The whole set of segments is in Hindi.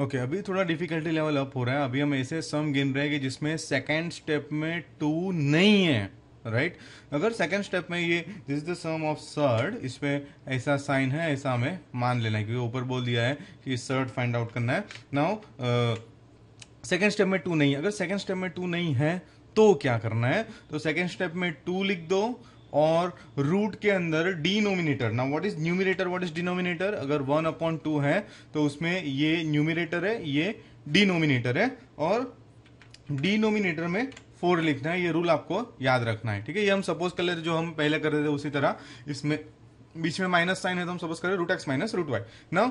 ओके okay, अभी थोड़ा डिफिकल्टी लेवल अप हो रहा है अभी हम ऐसे सम गिन रहे हैं कि जिसमें सेकेंड स्टेप में टू नहीं है राइट right? अगर सेकेंड स्टेप में ये this is the sum of third इस पर ऐसा साइन है ऐसा हमें मान लेना है क्योंकि ऊपर बोल दिया है कि सर्ड फाइंड आउट करना है नाउ सेकेंड स्टेप में टू नहीं है अगर सेकेंड स्टेप में टू नहीं है तो क्या करना है तो सेकेंड स्टेप में टू लिख दो और रूट के अंदर डिनोमिनेटर ना what is numerator what is denominator अगर वन अपॉन टू है तो उसमें ये न्यूमिनेटर है ये डिनोमिनेटर है और डिनोमिनेटर में फोर लिखना है ये रूल आपको याद रखना है ठीक है ये हम सपोज कर लेते जो हम पहले कर रहे थे उसी तरह इसमें बीच में माइनस साइन है तो हम सपोज करें root X minus root Y ना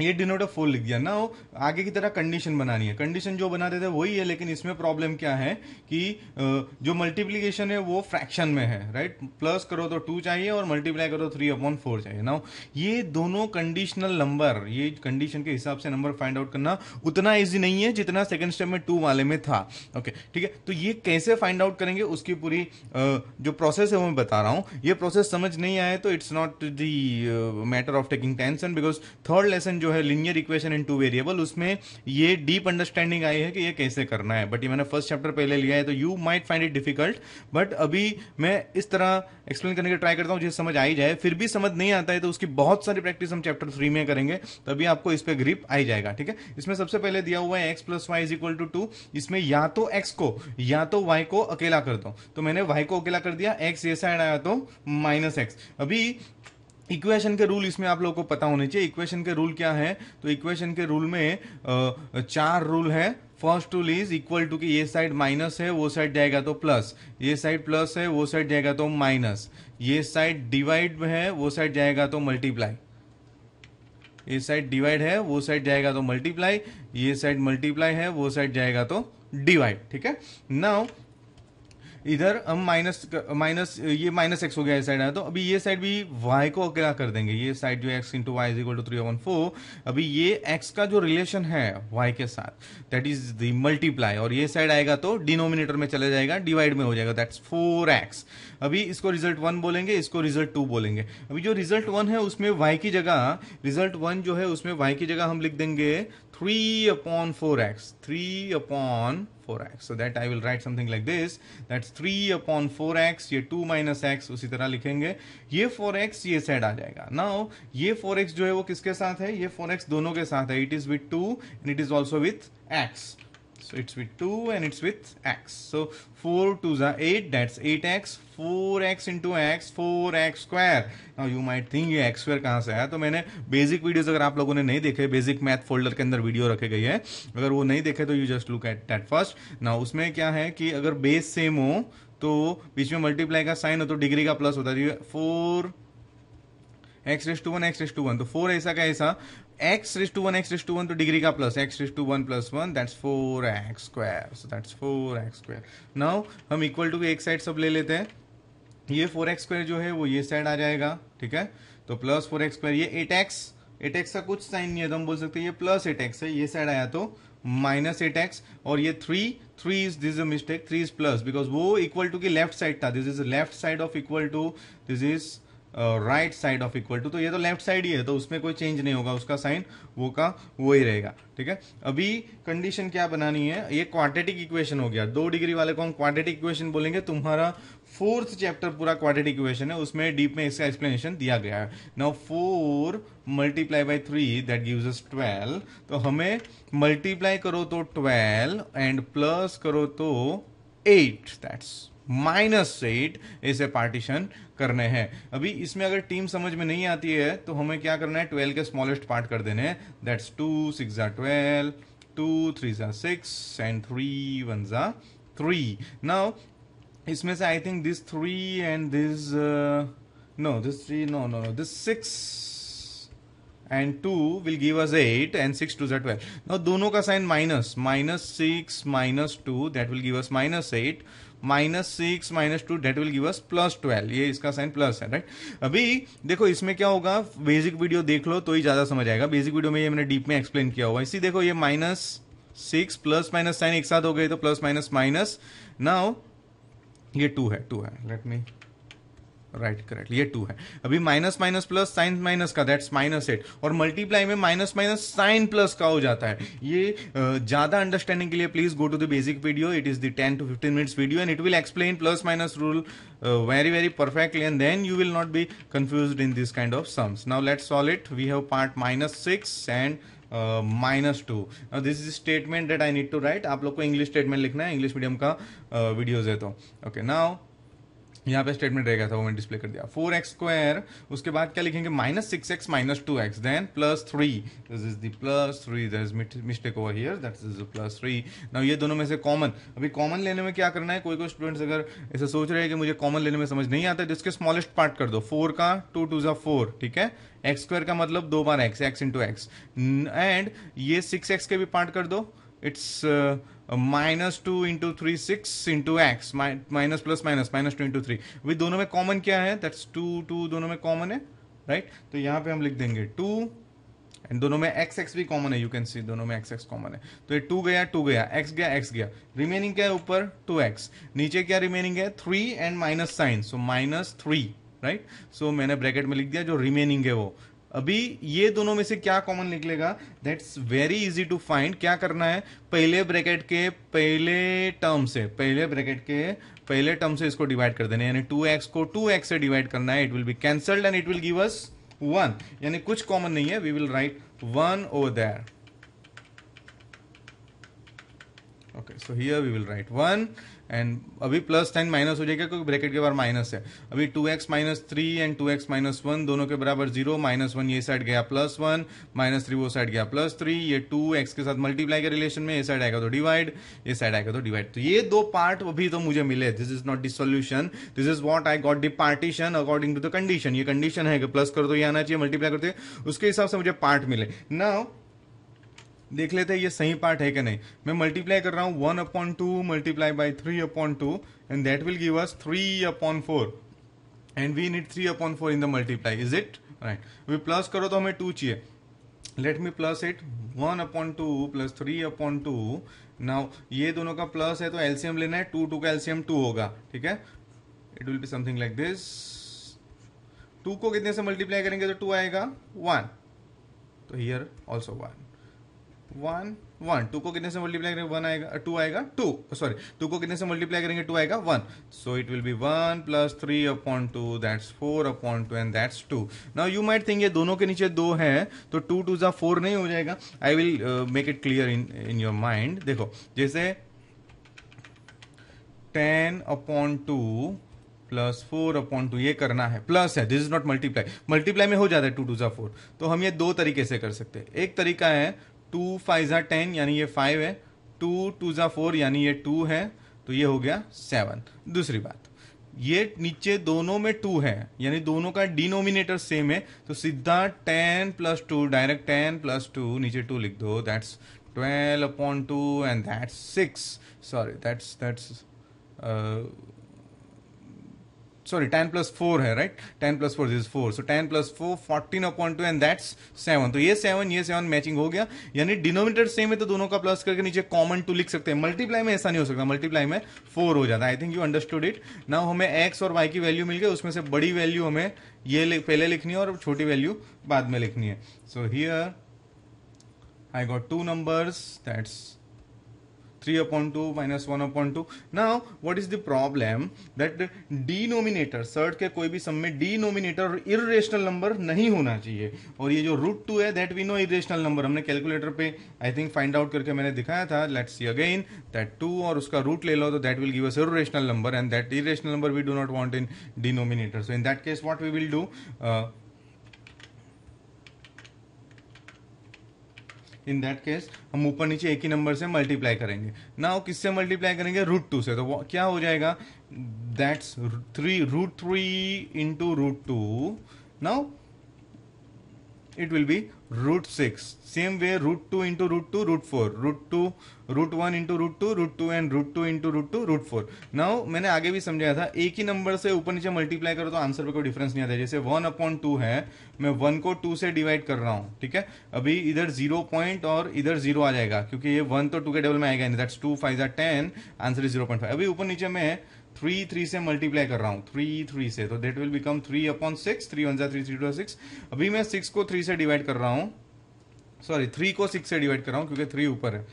ये डिनोट ऑफ फोर लिख दिया ना वो आगे की तरह कंडीशन बनानी है कंडीशन जो बनाते थे वही है लेकिन इसमें प्रॉब्लम क्या है कि जो मल्टीप्लीकेशन है वो फ्रैक्शन में है राइट प्लस करो तो टू चाहिए और मल्टीप्लाई करो थ्री अपॉन फोर चाहिए ना ये दोनों कंडीशनल नंबर ये कंडीशन के हिसाब से नंबर फाइंड आउट करना उतना ईजी नहीं है जितना सेकेंड स्टेप में टू वाले में था ओके ठीक है तो ये कैसे फाइंड आउट करेंगे उसकी पूरी जो प्रोसेस है वो मैं बता रहा हूँ ये प्रोसेस समझ नहीं आए तो it's not the matter of taking tension because third lesson जो है linear equation in two variable उसमें ये डीप अंडरस्टैंडिंग आई है कि ये कैसे करना है बट ये मैंने फर्स्ट चैप्टर पहले लिया है तो you might find it difficult but अभी मैं इस तरह एक्सप्लेन करने की ट्राई करता हूँ जिसे समझ आई जाए फिर भी समझ नहीं आता है तो उसकी बहुत सारी प्रैक्टिस हम चैप्टर थ्री में करेंगे तभी आपको इस पर ग्रिप आई जाएगा ठीक है इसमें सबसे पहले दिया हुआ है X plus Y is equal to two इसमें या तो एक्स को या तो वाई को अकेला कर दो तो मैंने वाई को अकेला कर दिया एक्स ये साइड आया तो माइनस एक्स अभी इक्वेशन के रूल इसमें आप लोगों को पता होने चाहिए इक्वेशन के रूल क्या है तो इक्वेशन के रूल में चार रूल है first rule is equal to कि ये साइड माइनस है वो साइड जाएगा तो प्लस ये साइड प्लस है वो साइड जाएगा तो माइनस ये साइड डिवाइड है वो साइड जाएगा तो मल्टीप्लाई ये साइड डिवाइड है वो साइड जाएगा तो मल्टीप्लाई ये साइड मल्टीप्लाई है वो साइड जाएगा तो डिवाइड ठीक है नाउ इधर हम माइनस माइनस ये माइनस एक्स हो गया इस साइड आया तो अभी ये साइड भी वाई को क्या कर देंगे ये साइड जो X into Y is equal to three one four अभी ये एक्स का जो रिलेशन है वाई के साथ दैट इज द मल्टीप्लाई और ये साइड आएगा तो डिनोमिनेटर में चला जाएगा डिवाइड में हो जाएगा दैट्स फोर एक्स अभी इसको रिजल्ट वन बोलेंगे इसको रिजल्ट टू बोलेंगे अभी जो रिजल्ट वन है उसमें वाई की जगह रिजल्ट वन जो है उसमें वाई की जगह हम लिख देंगे 3 upon 4x 3 upon 4x so that I will write something like this that's 3 upon 4x ये 2 minus x उसी तरह लिखेंगे ये 4x ये साइड आ जाएगा now ये 4x जो है वो किसके साथ है ये 4x दोनों के साथ है it is with 2 and it is also with x So it's with 2 and it's with x. So 4 2s are 8, that's 8x, 4x into x, 4x square. Now you might think ये x square कहाँ से आया तो मैंने बेसिक वीडियोस अगर आप लोगों ने नहीं देखे बेसिक मैथ फोल्डर के अंदर वीडियो रखे गई है अगर वो नहीं देखे तो you just look at that first ना उसमें क्या है कि अगर बेस सेम हो तो बीच में मल्टीप्लाई का साइन हो तो डिग्री का प्लस होता है फोर तो X raise to one X raise to one तो फोर ऐसा का ऐसा X raise to one X raise to one तो डिग्री का plus X raise to one plus one that's four X square so that's four X square now हम इक्वल टू एक साइड सब ले लेते हैं ये फोर एक्स स्क्वायर जो है वो ये साइड आ जाएगा ठीक है तो प्लस फोर एक्स स्क्वायर ये एट एक्स एट एक्स का कुछ साइन नहीं है तो हम बोल सकते ये प्लस एट एक्स है ये साइड आया तो माइनस एट एक्स और ये three three is this is a mistake three is plus because वो इक्वल टू की लेफ्ट साइड था this is left side of equal to this is right side of equal to तो ये तो लेफ्ट साइड ही है तो उसमें कोई चेंज नहीं होगा उसका साइन वो का वो ही रहेगा ठीक है अभी कंडीशन क्या बनानी है ये क्वांटिटिक इक्वेशन हो गया दो डिग्री वाले को हम क्वांटिटिक इक्वेशन बोलेंगे तुम्हारा फोर्थ चैप्टर पूरा क्वांटिटिक इक्वेशन है उसमें डीप में इसका एक्सप्लेनेशन दिया गया है now four multiply by three that give twelve तो हमें मल्टीप्लाई करो तो ट्वेल्व एंड प्लस करो तो एट दैट्स माइनस एट इसे पार्टीशन करने हैं अभी इसमें अगर टीम समझ में नहीं आती है तो हमें क्या करना है ट्वेल्व के स्मॉलेस्ट पार्ट कर देने हैं दैट्स टू सिक्स ज़ा ट्वेल्व टू थ्री ज़ा सिक्स एंड थ्री वन ज़ा थ्री नाउ इसमें से I think this three and this no this three no no no this six and two will give us eight and six two जै ट्वेल्व नाउ दोनों का sign minus minus six minus two that will give us minus eight minus six minus two that will give us plus twelve ये इसका साइन प्लस है राइट अभी देखो इसमें क्या होगा बेसिक वीडियो देख लो तो ही ज़्यादा समझ आएगा बेसिक वीडियो में ये मैंने डीप में एक्सप्लेन किया होगा इसी देखो ये minus six plus minus sign एक साथ हो गए तो प्लस माइनस माइनस नाउ ये टू है टू है लेट मी राइट करेक्ट ये टू है अभी minus minus plus sign minus का दैट्स माइनस एट और मल्टीप्लाई में माइनस माइनस साइन प्लस का हो जाता है ये ज्यादा अंडरस्टैंडिंग के लिए please go to the basic video it is the ten to fifteen minutes video and it will explain plus minus rule very very perfectly and then you will not be confuse in this kind of sums now let solve it we have part minus six and minus two this is statement that I need to write आप लोग को इंग्लिश स्टेटमेंट लिखना है इंग्लिश मीडियम का वीडियोज है तो ओके नाउ यहाँ पे स्टेटमेंट रहेगा था वो मैंने डिस्प्ले कर दिया फोर एक्स स्क्वायर उसके बाद क्या लिखेंगे minus six X minus two X then plus three this is the plus three there is mistake over here that is plus three नाउ ये दोनों में से कॉमन अभी कॉमन लेने में क्या करना है कोई कोई स्टूडेंट्स अगर ऐसे सोच रहे हैं कि मुझे कॉमन लेने में समझ नहीं आता जिसके स्मॉलेस्ट पार्ट कर दो फोर का टू टू ज़ा फोर ठीक है एक्स स्क्वायर का मतलब दो बार X X into X and ये सिक्स एक्स के भी पार्ट कर दो it's uh, minus two into three six into X minus plus minus minus two into three with दोनों में कॉमन क्या है दैट्स टू टू दोनों में कॉमन है राइट right? तो यहाँ पे हम लिख देंगे टू एंड दोनों में एक्स एक्स भी कॉमन है यू कैन सी दोनों में एक्स एक्स कॉमन है तो ये टू गया टू गया एक्स गया एक्स गया रिमेनिंग क्या है ऊपर टू एक्स नीचे क्या रिमेनिंग है three and minus sign so minus three right so मैंने ब्रैकेट में लिख दिया जो रिमेनिंग है वो अभी ये दोनों में से क्या कॉमन निकलेगा that's very easy to find क्या करना है पहले ब्रैकेट के पहले टर्म से पहले ब्रैकेट के पहले टर्म से इसको डिवाइड कर देना यानी 2x को 2x से डिवाइड करना है it will be cancelled and it will give us one यानी कुछ कॉमन नहीं है we will write one over there okay so here we will write one and अभी प्लस टेन माइनस हो जाएगा क्योंकि ब्रैकेट के बाहर माइनस है अभी two X minus three and two X minus one दोनों के बराबर जीरो माइनस वन ये साइड गया प्लस वन माइनस थ्री वो साइड गया प्लस थ्री ये टू एक्स के साथ मल्टीप्लाई के रिलेशन में ये साइड आएगा तो डिवाइड ये साइड आएगा तो डिवाइड तो ये दो पार्ट अभी तो मुझे मिले this is not this solution this is what I got the partition according to the condition ये कंडीशन है कि प्लस कर तो ये आना चाहिए मल्टीप्लाई करते उसके हिसाब से मुझे पार्ट मिले ना देख लेते हैं ये सही पार्ट है कि नहीं मैं मल्टीप्लाई कर रहा हूँ one upon two multiply by three upon two and that will give us three upon four and we need three upon four in the multiply is it right we plus करो तो हमें टू चाहिए let me plus it one upon two plus three upon two now ये दोनों का प्लस है तो एल्सियम लेना है टू टू का एल्सियम टू होगा ठीक है it will be something like this two को कितने से मल्टीप्लाई करेंगे तो टू आएगा वन तो here also one one one two को कितने से मल्टीप्लाई करेंगे वन आएगा टू आएगा टू सॉरी टू को कितने से मल्टीप्लाई करेंगे टू आएगा one so it will be one plus three upon two that's four upon two and that's two now you might think ये दोनों के नीचे दो हैं तो टू टू जा फोर नहीं हो जाएगा I will make it clear in in your mind देखो जैसे ten upon two plus four upon two ये करना है प्लस है this is not multiply multiply में हो जाता है टू टू जा फोर तो हम ये दो तरीके से कर सकते हैं एक तरीका है टू फाइव ज़ा टेन यानी ये फाइव है टू टू ज़ा फोर यानी ये टू है तो ये हो गया सेवन दूसरी बात ये नीचे दोनों में टू है यानी दोनों का डिनोमिनेटर सेम है तो सीधा ten plus two direct ten plus two नीचे टू लिख दो that's twelve upon two and that's six sorry that's that's sorry 10 plus 4 है right ten plus four is four so ten plus four fourteen upon two and that's seven तो ये सेवन ये सेवन मैचिंग हो गया यानी डिनोमीटर सेम है तो दोनों का प्लस करके नीचे कॉमन टू लिख सकते हैं मल्टीप्लाई में ऐसा नहीं हो सकता मल्टीप्लाई में फोर हो जाता है I think you understood it ना हमें एक्स और वाई की वैल्यू मिल गई उसमें से बड़ी वैल्यू हमें ये पहले लिखनी है और छोटी वैल्यू बाद में लिखनी है so here I got two numbers that's 3 upon 2 minus 1 upon 2 now what is the problem that denominator सर्ट के कोई भी सम में denominator irrational number नहीं होना चाहिए और ये जो root 2 है that we know irrational number हमने कैलकुलेटर पे आई थिंक फाइंड आउट करके मैंने दिखाया था लेट्स सी अगेन दैट 2 और उसका रूट ले लो तो that will give us irrational number and that irrational number we do not want in denominator so in that case what we will do uh, in that case हम ऊपर नीचे एक ही नंबर से मल्टीप्लाई करेंगे ना किससे मल्टीप्लाई करेंगे रूट टू से तो क्या हो जाएगा that's three root three into root two now it will be root 6 same way root 2 into root 2 root 4 root 2 root 1 into root 2 root 2 and root 2 into root 2 root 4 now मैंने आगे भी समझाया था एक ही नंबर से ऊपर नीचे मल्टीप्लाई करो तो आंसर पे कोई डिफरेंस नहीं आता जैसे 1 अपॉन टू है मैं 1 को 2 से डिवाइड कर रहा हूं ठीक है अभी इधर जीरो पॉइंट और इधर जीरो आ जाएगा क्योंकि ये 1 तो 2 के डबल में आएगा नहीं दैट्स 2 फाइव जार ten answer is zero point five अभी ऊपर नीचे में थ्री थ्री से मल्टीप्लाई कर रहा हूँ थ्री थ्री से तो that will become three upon six three one जै थ्री थ्री टू सिक्स अभी मैं सिक्स को थ्री से डिवाइड कर रहा हूँ सॉरी थ्री को सिक्स से डिवाइड कर रहा हूँ क्योंकि थ्री ऊपर है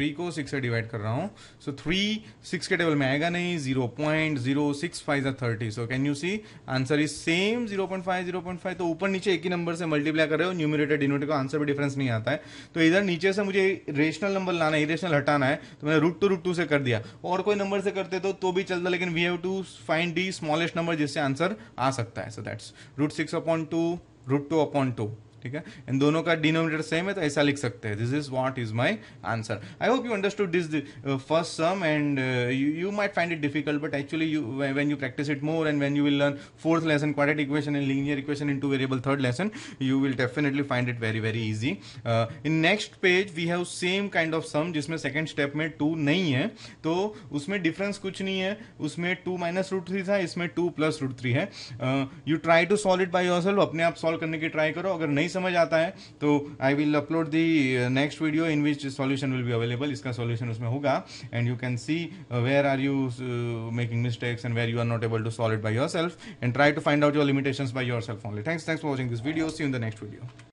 थ्री को सिक्स से डिवाइड कर रहा हूँ सो थ्री सिक्स के टेबल में आएगा नहीं zero point zero six five या thirty so can you see answer is same zero point five zero point five तो ऊपर नीचे एक ही नंबर से मल्टीप्लाई कर रहे हो न्यूमिनेटर डिनोटर का आंसर भी डिफरेंस नहीं आता है तो इधर नीचे से मुझे रेशनल नंबर लाना है इरेशनल हटाना है तो मैंने रूट टू रूट टू से कर दिया और कोई नंबर से करते तो, तो भी चलता लेकिन we have to find the smallest number जिससे आंसर आ सकता है so that's root six upon two root two upon two ठीक है इन दोनों का डिनोमिनेटर सेम है तो ऐसा लिख सकते हैं this is what is my answer I hope you understood this first sum and you might find it difficult but actually you when you practise it more and when you will learn fourth lesson quadratic equation and linear equation in two variable third lesson you will definitely find it very very easy in next page we have same kind of sum जिसमें सेकेंड स्टेप में टू नहीं है तो उसमें डिफरेंस कुछ नहीं है उसमें टू माइनस रूट थ्री था इसमें टू प्लस रूट थ्री है you try to solve it by your अपने आप सॉल्व करने की ट्राई करो अगर नहीं समझ आता है तो I will upload the next video in which solution will be available इसका सॉल्यूशन उसमें होगा and you can see where are you making mistakes and where you are not able to solve it by yourself and try to find out your limitation by yourself only thanks thanks for watching this video see in the next video